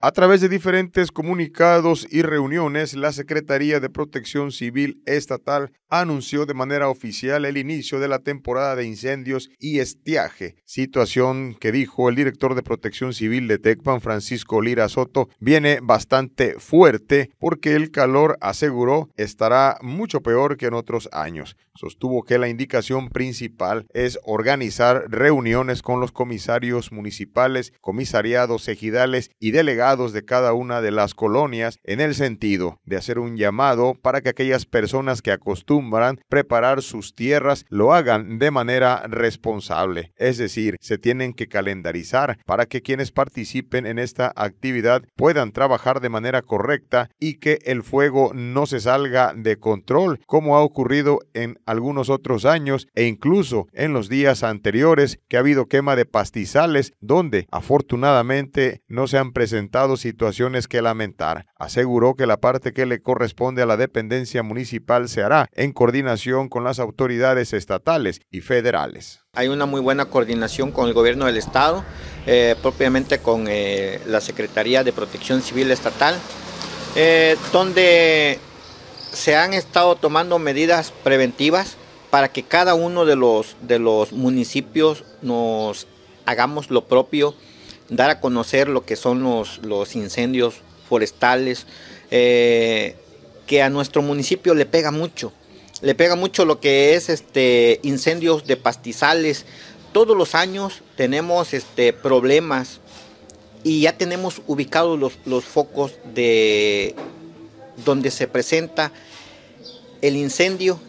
A través de diferentes comunicados y reuniones, la Secretaría de Protección Civil Estatal anunció de manera oficial el inicio de la temporada de incendios y estiaje, situación que dijo el director de Protección Civil de Tecpan, Francisco Lira Soto, viene bastante fuerte porque el calor, aseguró, estará mucho peor que en otros años. Sostuvo que la indicación principal es organizar reuniones con los comisarios municipales, comisariados, ejidales y delegados de cada una de las colonias en el sentido de hacer un llamado para que aquellas personas que acostumbran preparar sus tierras lo hagan de manera responsable. Es decir, se tienen que calendarizar para que quienes participen en esta actividad puedan trabajar de manera correcta y que el fuego no se salga de control como ha ocurrido en algunos otros años e incluso en los días anteriores que ha habido quema de pastizales donde afortunadamente no se han presentado situaciones que lamentar. Aseguró que la parte que le corresponde a la dependencia municipal se hará en coordinación con las autoridades estatales y federales. Hay una muy buena coordinación con el gobierno del estado, eh, propiamente con eh, la Secretaría de Protección Civil Estatal, eh, donde se han estado tomando medidas preventivas para que cada uno de los, de los municipios nos hagamos lo propio dar a conocer lo que son los, incendios forestales, eh, que a nuestro municipio le pega mucho. Le pega mucho lo que es este incendios de pastizales. Todos los años tenemos este problemas y ya tenemos ubicados los, los focos de donde se presenta el incendio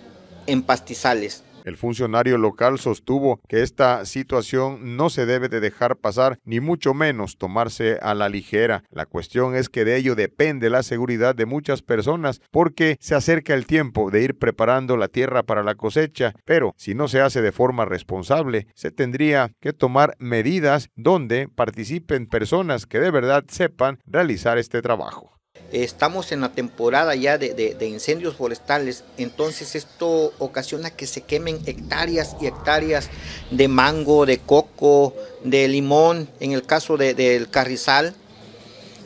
en pastizales. El funcionario local sostuvo que esta situación no se debe de dejar pasar ni mucho menos tomarse a la ligera. La cuestión es que de ello depende la seguridad de muchas personas porque se acerca el tiempo de ir preparando la tierra para la cosecha, pero si no se hace de forma responsable, se tendría que tomar medidas donde participen personas que de verdad sepan realizar este trabajo. Estamos en la temporada ya de, incendios forestales, entonces esto ocasiona que se quemen hectáreas y hectáreas de mango, de coco, de limón, en el caso del carrizal.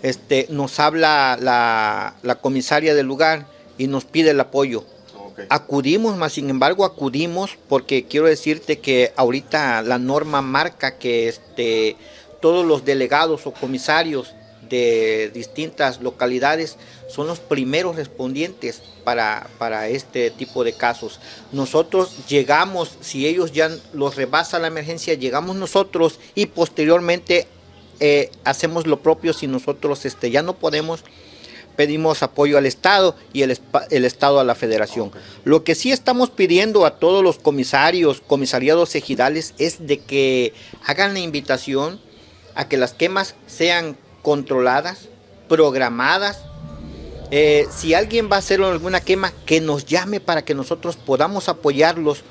Este, nos habla la, comisaria del lugar y nos pide el apoyo. Acudimos, más sin embargo acudimos porque quiero decirte que ahorita la norma marca que este, todos los delegados o comisarios de distintas localidades son los primeros respondientes para, para este tipo de casos. Nosotros llegamos, si ellos ya los rebasa la emergencia, llegamos nosotros y posteriormente eh, hacemos lo propio si nosotros este, ya no podemos pedimos apoyo al Estado y el, Estado a la Federación. Lo que sí estamos pidiendo a todos los comisarios, comisariados ejidales, es de que hagan la invitación a que las quemas sean controladas, programadas. Eh, si alguien va a hacer alguna quema, que nos llame para que nosotros podamos apoyarlos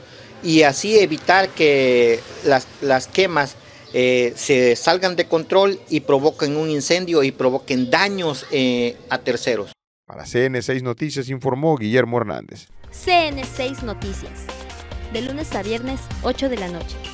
y así evitar que las, quemas eh, se salgan de control y provoquen un incendio y provoquen daños eh, a terceros. Para CN6 Noticias informó Guillermo Hernández. CN6 Noticias, de lunes a viernes, 8 de la noche.